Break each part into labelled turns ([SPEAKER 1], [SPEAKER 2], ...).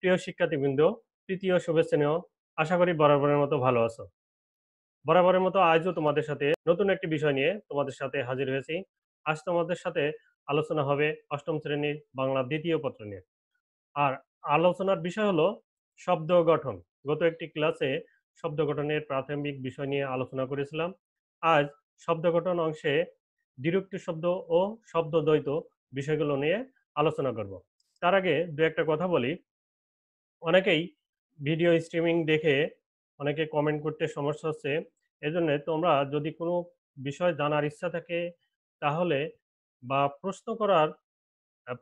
[SPEAKER 1] প্রিয় শিক্ষার্থীবৃন্দ তৃতীয় শুভেচ্ছা আশা করি বরাবরের মতো ভালো আছো বরাবরের মতো আজও তোমাদের সাথে নতুন একটি বিষয় নিয়ে তোমাদের সাথে হাজির হয়েছি আজ তোমাদের সাথে আলোচনা হবে অষ্টম শ্রেণীর বাংলা দ্বিতীয় পত্র নিয়ে আর আলোচনার বিষয় হলো শব্দ গঠন গত একটি ক্লাসে শব্দ গঠনের প্রাথমিক বিষয় নিয়ে আলোচনা করেছিলাম আজ শব্দ গঠন অংশে দ্বিরুক্ত শব্দ ও শব্দ দ্বৈত বিষয়গুলো নিয়ে আলোচনা করব তার আগে দু একটা কথা বলি অনেকেই ভিডিও স্ট্রিমিং দেখে অনেকে কমেন্ট করতে সমস্যা হচ্ছে এজন্য তোমরা যদি কোনো বিষয় জানার ইচ্ছা থাকে তাহলে বা প্রশ্ন করার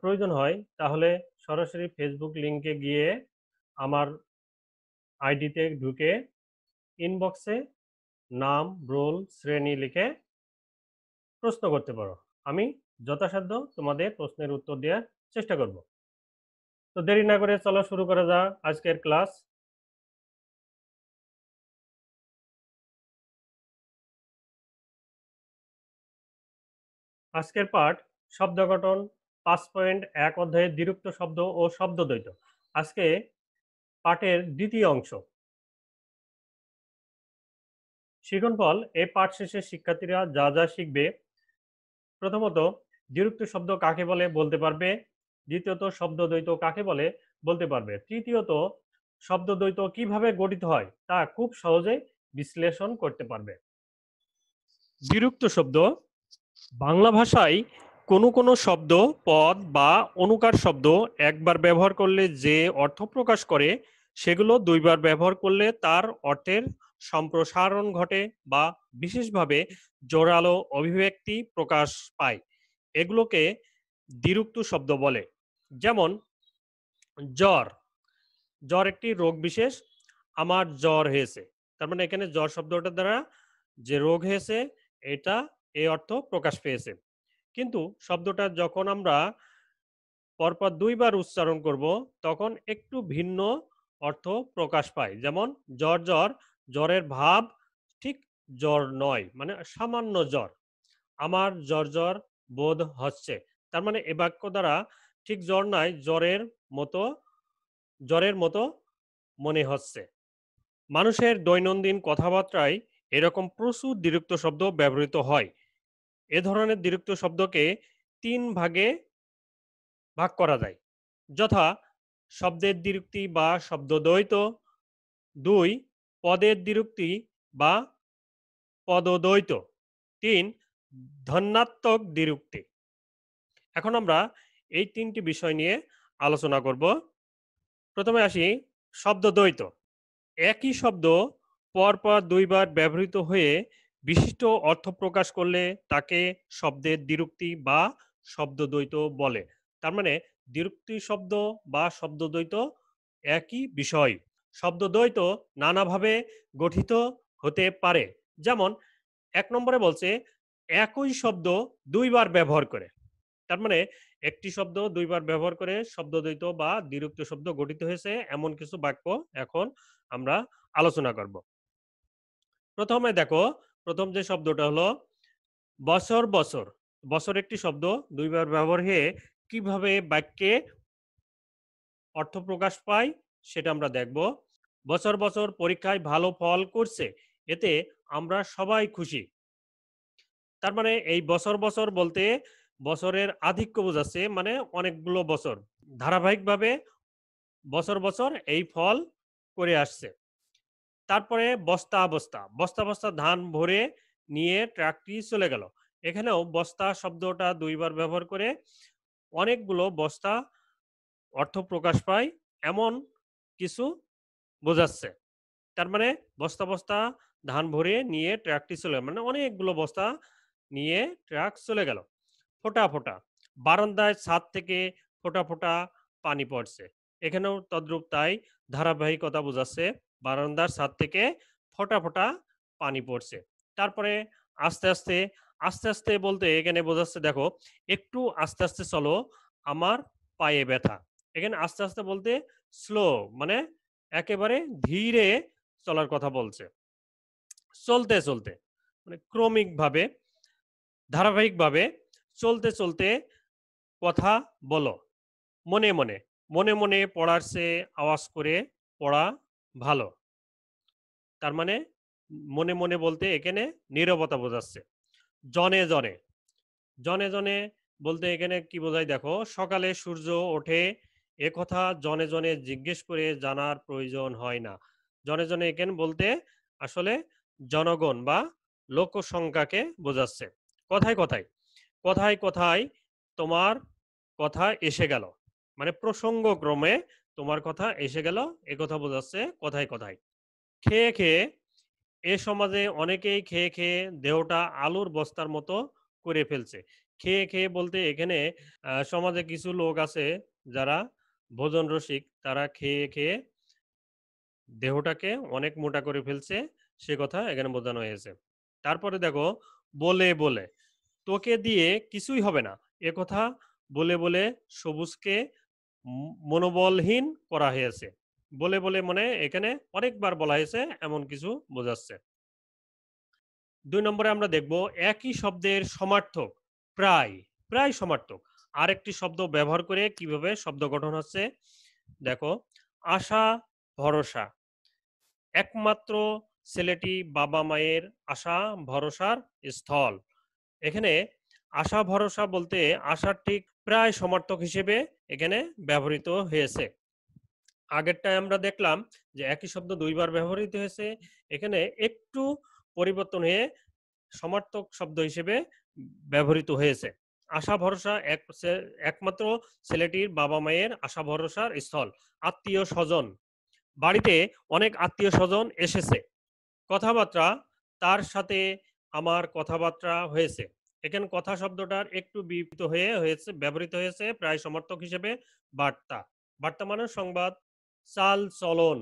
[SPEAKER 1] প্রয়োজন হয় তাহলে সরাসরি ফেসবুক লিঙ্কে গিয়ে আমার আইডিতে ঢুকে ইনবক্সে নাম রোল শ্রেণী লিখে প্রশ্ন করতে পারো আমি যথাসাধ্য তোমাদের প্রশ্নের উত্তর দেওয়ার চেষ্টা করব তো দেরি না করে চলো শুরু করা যা আজকের ক্লাস আজকের পাঠ শব্দ গঠন পাঁচ পয়েন্ট এক অধ্যায়ের দ্বিরুক্ত শব্দ ও শব্দ দ্বৈত আজকে পাঠের দ্বিতীয় অংশ শিখন ফল এই পাঠ শেষে শিক্ষার্থীরা যা যা শিখবে প্রথমত দ্বিরুক্ত শব্দ কাকে বলে বলতে পারবে দ্বিতীয়ত শব্দদ্বৈত কাকে বলে বলতে পারবে তৃতীয়ত শব্দদ্বৈত কিভাবে গঠিত হয় তা খুব সহজে বিশ্লেষণ করতে পারবে বিরুক্ত শব্দ বাংলা ভাষায় কোনো কোনো শব্দ পদ বা অনুকার শব্দ একবার ব্যবহার করলে যে অর্থ প্রকাশ করে সেগুলো দুইবার ব্যবহার করলে তার অর্থের সম্প্রসারণ ঘটে বা বিশেষভাবে জোরালো অভিব্যক্তি প্রকাশ পায় এগুলোকে দ্বিরুক্ত শব্দ বলে যেমন জ্বর জ্বর একটি রোগ বিশেষ আমার জ্বর হয়েছে তার মানে এখানে জ্বর শব্দটার দ্বারা যে রোগ হয়েছে এটা এই অর্থ প্রকাশ পেয়েছে কিন্তু শব্দটা যখন আমরা পরপর দুইবার উচ্চারণ করব তখন একটু ভিন্ন অর্থ প্রকাশ পায় যেমন জ্বর জ্বর জ্বরের ভাব ঠিক জ্বর নয় মানে সামান্য জ্বর আমার জ্বর জ্বর বোধ হচ্ছে তার মানে এ বাক্য দ্বারা ঠিক জ্বর নাই জ্বরের মতো জ্বরের মতো মনে হচ্ছে মানুষের দৈনন্দিন কথাবার্তায় এরকম প্রচুর দীর্ঘ শব্দ ব্যবহৃত হয় এ ধরনের দীর্ঘ শব্দকে তিন ভাগে ভাগ করা যায় যথা শব্দের দীর্ঘি বা শব্দদ্বৈত দুই পদের দীর্ঘি বা পদদ্বৈত তিন ধন্যাত্মক দীর্ঘি এখন আমরা এই তিনটি বিষয় নিয়ে আলোচনা করব প্রথমে আসি শব্দ দ্বৈত একই শব্দ পরপর দুইবার ব্যবহৃত হয়ে বিশিষ্ট অর্থ প্রকাশ করলে তাকে শব্দের দ্বিরুক্তি বা শব্দদ্বৈত বলে তার মানে দ্বিরুক্তি শব্দ বা শব্দদ্বৈত একই বিষয় শব্দ দ্বৈত নানাভাবে গঠিত হতে পারে যেমন এক নম্বরে বলছে একই শব্দ দুইবার ব্যবহার করে তার মানে একটি শব্দ দুইবার ব্যবহার করে শব্দদ্বৈত বা দ্বিরুক্ত শব্দ গঠিত হয়েছে এমন কিছু বাক্য এখন আমরা আলোচনা করব প্রথমে দেখো প্রথম যে শব্দটা হলো বছর বছর বছর একটি শব্দ দুইবার ব্যবহার হয়ে কিভাবে বাক্যে অর্থ প্রকাশ পায় সেটা আমরা দেখব বছর বছর পরীক্ষায় ভালো ফল করছে এতে আমরা সবাই খুশি তার মানে এই বছর বছর বলতে বছরের আধিক্য বোঝাচ্ছে মানে অনেকগুলো বছর ধারাবাহিকভাবে বছর বছর এই ফল করে আসছে তারপরে বস্তা বস্তা বস্তা বস্তা ধান ভরে নিয়ে ট্রাকটি চলে গেল এখানেও বস্তা শব্দটা দুইবার ব্যবহার করে অনেকগুলো বস্তা অর্থ প্রকাশ পায় এমন কিছু বোঝাচ্ছে তার মানে বস্তা বস্তা ধান ভরে নিয়ে ট্রাকটি চলে মানে অনেকগুলো বস্তা নিয়ে ট্রাক চলে গেল ফোটা ফোটা বারান্দায় ছাদ থেকে ফোটা ফোটা পানি পড়ছে এখানেও তদ্রূপ তাই ধারাবাহিকতা বোঝাচ্ছে বারান্দার ছাদ থেকে ফোটা ফোটা পানি পড়ছে তারপরে আস্তে আস্তে আস্তে আস্তে বলতে এখানে বোঝাচ্ছে দেখো একটু আস্তে আস্তে চলো আমার পায়ে ব্যথা এখানে আস্তে আস্তে বলতে স্লো মানে একেবারে ধীরে চলার কথা বলছে চলতে চলতে মানে ক্রমিকভাবে ধারাবাহিকভাবে চলতে চলতে কথা বলো মনে মনে মনে মনে পড়ার সে আওয়াজ করে পড়া ভালো তার মানে মনে মনে বলতে এখানে নিরবতা বোঝাচ্ছে জনে জনে জনে জনে বলতে এখানে কি বোঝায় দেখো সকালে সূর্য ওঠে এ কথা জনে জনে জিজ্ঞেস করে জানার প্রয়োজন হয় না জনে জনে এখানে বলতে আসলে জনগণ বা লোকসংখ্যাকে বোঝাচ্ছে কথায় কথায় কথায় কথায় তোমার কথা এসে গেল মানে প্রসঙ্গক্রমে তোমার কথা এসে গেল এ কথা বোঝাচ্ছে কথায় কথায় খেয়ে খেয়ে এ সমাজে অনেকেই খেয়ে খেয়ে দেহটা আলুর বস্তার মতো করে ফেলছে খেয়ে খেয়ে বলতে এখানে সমাজে কিছু লোক আছে যারা ভোজন রসিক তারা খেয়ে খেয়ে দেহটাকে অনেক মোটা করে ফেলছে সে কথা এখানে বোঝানো হয়েছে তারপরে দেখো বলে বলে তোকে দিয়ে কিছুই হবে না এ কথা বলে বলে সবুজকে মনোবলহীন করা হয়েছে বলে বলে মনে এখানে অনেকবার বলা হয়েছে এমন কিছু বোঝাচ্ছে দুই নম্বরে আমরা দেখব একই শব্দের সমার্থক প্রায় প্রায় সমার্থক আরেকটি শব্দ ব্যবহার করে কিভাবে শব্দ গঠন হচ্ছে দেখো আশা ভরসা একমাত্র ছেলেটি বাবা মায়ের আশা ভরসার স্থল এখানে আশা ভরসা বলতে আশার ঠিক প্রায় সমর্থক হিসেবে এখানে ব্যবহৃত হয়েছে আগেরটায় আমরা দেখলাম যে একই শব্দ দুইবার ব্যবহৃত হয়েছে এখানে একটু পরিবর্তন হয়ে সমর্থক শব্দ হিসেবে ব্যবহৃত হয়েছে আশা ভরসা এক একমাত্র ছেলেটির বাবা মায়ের আশা ভরসার স্থল আত্মীয় স্বজন বাড়িতে অনেক আত্মীয় স্বজন এসেছে কথাবার্তা তার সাথে আমার কথাবার্তা হয়েছে এখানে কথা শব্দটার একটু বিপরীত হয়ে হয়েছে ব্যবহৃত হয়েছে প্রায় সমর্থক হিসেবে বার্তা বার্তা মানে সংবাদ চাল চলন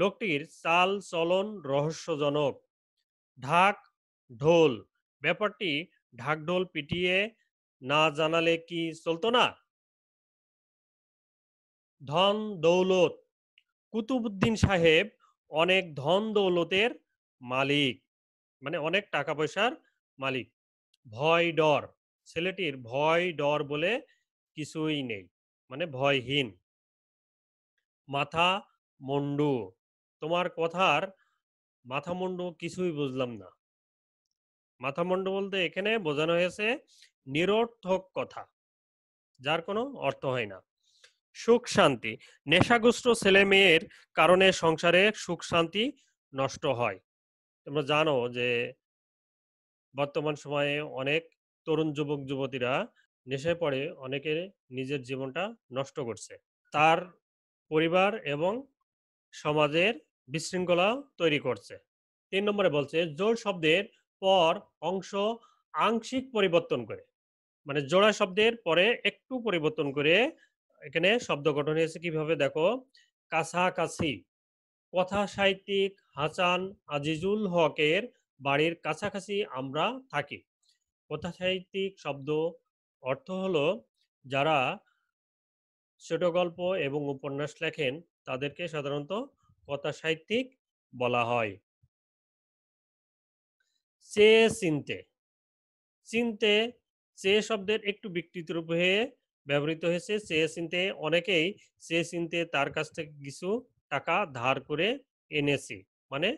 [SPEAKER 1] লোকটির চাল চলন রহস্যজনক ঢাক ঢোল ব্যাপারটি ঢাকঢোল পিটিয়ে না জানালে কি চলতো না ধন দৌলত কুতুবুদ্দিন সাহেব অনেক ধন দৌলতের মালিক মানে অনেক টাকা পয়সার মালিক ভয় ডর ছেলেটির ভয় ডর বলে কিছুই নেই মানে ভয়হীন মাথা মন্ডু তোমার কথার মাথা মন্ডু কিছুই বুঝলাম না মাথা মন্ডু বলতে এখানে বোঝানো হয়েছে নিরর্থক কথা যার কোনো অর্থ হয় না সুখ শান্তি নেশাগ্রস্ত ছেলে মেয়ের কারণে সংসারে সুখ শান্তি নষ্ট হয় তোমরা জানো যে বর্তমান সময়ে অনেক তরুণ যুবক যুবতীরা নেশায় পড়ে অনেকে নিজের জীবনটা নষ্ট করছে তার পরিবার এবং সমাজের বিশৃঙ্খলা তৈরি করছে তিন নম্বরে বলছে জোর শব্দের পর অংশ আংশিক পরিবর্তন করে মানে জোড়া শব্দের পরে একটু পরিবর্তন করে এখানে শব্দ গঠন হয়েছে কিভাবে দেখো কাছাকাছি কথা সাহিত্যিক হাসান আজিজুল হকের বাড়ির কাছাকাছি আমরা থাকি কথা সাহিত্যিক শব্দ অর্থ হলো যারা ছোট গল্প এবং উপন্যাস লেখেন তাদেরকে সাধারণত কথা সাহিত্যিক বলা হয় চে চিনতে চিনতে চে শব্দের একটু বিকৃত রূপে ব্যবহৃত হয়েছে সে চিনতে অনেকেই সে চিনতে তার কাছ থেকে কিছু টাকা ধার করে এনেছি মানে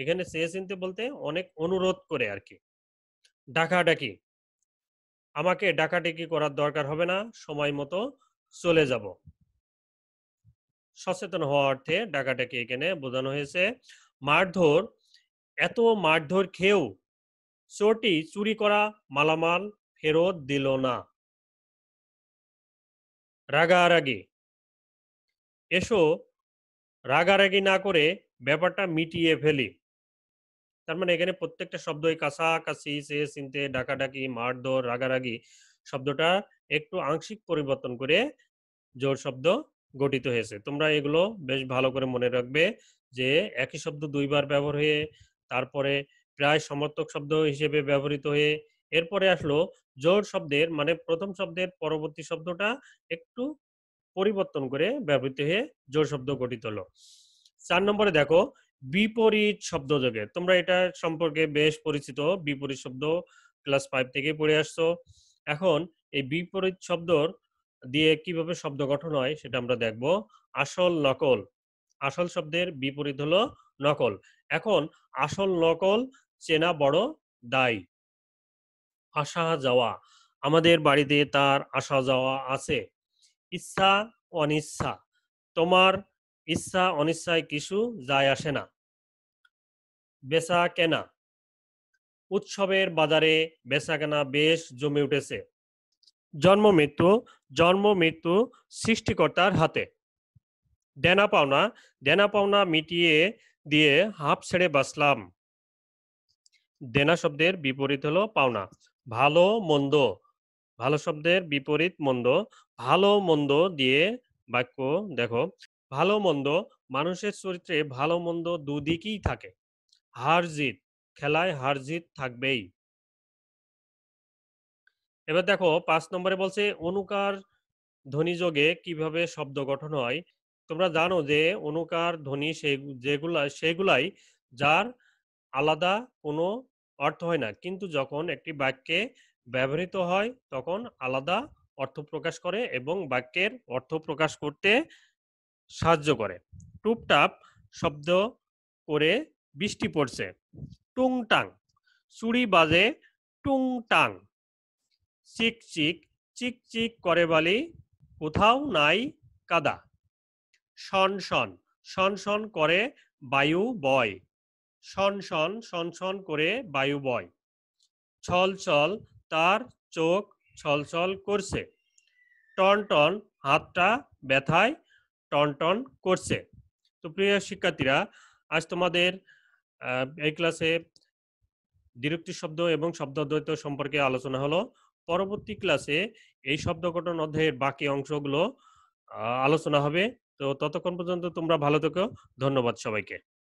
[SPEAKER 1] এখানে চিনতে বলতে অনেক অনুরোধ করে আর কি ডাকাডাকি আমাকে ডাকাডাকি করার দরকার হবে না সময় মতো চলে যাব সচেতন হওয়া অর্থে ডাকাডাকি এখানে বোঝানো হয়েছে মারধর এত মারধর খেয়েও চোরটি চুরি করা মালামাল ফেরত দিল না রাগারাগি এসো রাগারাগি না করে ব্যাপারটা মিটিয়ে ফেলি তার মানে এখানে প্রত্যেকটা শব্দই কাছাকাছি সে চিনতে ডাকাডাকি মারধর রাগারাগি শব্দটা একটু আংশিক পরিবর্তন করে জোর শব্দ গঠিত হয়েছে তোমরা এগুলো বেশ ভালো করে মনে রাখবে যে একই শব্দ দুইবার ব্যবহার হয়ে তারপরে প্রায় সমর্থক শব্দ হিসেবে ব্যবহৃত হয়ে এরপরে আসলো জোর শব্দের মানে প্রথম শব্দের পরবর্তী শব্দটা একটু পরিবর্তন করে ব্যবহৃত হয়ে জোর শব্দ গঠিত হলো চার নম্বরে দেখো বিপরীত শব্দ যোগে তোমরা এটা সম্পর্কে বেশ পরিচিত বিপরীত শব্দ ক্লাস ফাইভ থেকে পড়ে আসছো এখন এই বিপরীত শব্দ দিয়ে কিভাবে শব্দ গঠন হয় সেটা আমরা দেখব আসল নকল আসল শব্দের বিপরীত হলো নকল এখন আসল নকল চেনা বড় দায় আসা যাওয়া আমাদের বাড়িতে তার আসা যাওয়া আছে ইচ্ছা অনিচ্ছা তোমার ইচ্ছা অনিচ্ছায় কিছু যায় আসে না বেচা কেনা উৎসবের বাজারে বেচা কেনা বেশ জমে উঠেছে জন্ম মৃত্যু জন্ম মৃত্যু সৃষ্টিকর্তার হাতে দেনা পাওনা দেনা পাওনা মিটিয়ে দিয়ে হাফ ছেড়ে বাঁচলাম দেনা শব্দের বিপরীত হলো পাওনা ভালো মন্দ ভালো শব্দের বিপরীত মন্দ ভালো মন্দ দিয়ে বাক্য দেখো ভালো মন্দ মানুষের চরিত্রে ভালো মন্দ দুদিকেই থাকে হার জিত খেলায় হার জিত থাকবেই এবার দেখো পাঁচ নম্বরে বলছে অনুকার ধ্বনিযোগে কিভাবে শব্দ গঠন হয় তোমরা জানো যে অনুকার ধ্বনি যেগুলা সেগুলাই যার আলাদা কোনো অর্থ হয় না কিন্তু যখন একটি বাক্যে ব্যবহৃত হয় তখন আলাদা অর্থ প্রকাশ করে এবং বাক্যের অর্থ প্রকাশ করতে সাহায্য করে টুপটাপ শব্দ করে বৃষ্টি পড়ছে টুংটাং চুড়ি বাজে টুংটাং চিক চিক চিক চিক করে বালি কোথাও নাই কাদা শন শন শন শন করে বায়ু বয় শন শন শন শন করে বায়ু বয় ছল ছল তার চোখ ছলছল করছে টনটন হাতটা ব্যথায় টনটন করছে তো প্রিয় শিক্ষার্থীরা আজ তোমাদের এই ক্লাসে দ্বিরুক্তি শব্দ এবং শব্দদ্বৈত সম্পর্কে আলোচনা হলো পরবর্তী ক্লাসে এই শব্দ গঠন অধ্যায়ের বাকি অংশগুলো আলোচনা হবে তো ততক্ষণ পর্যন্ত তোমরা ভালো থেকো ধন্যবাদ সবাইকে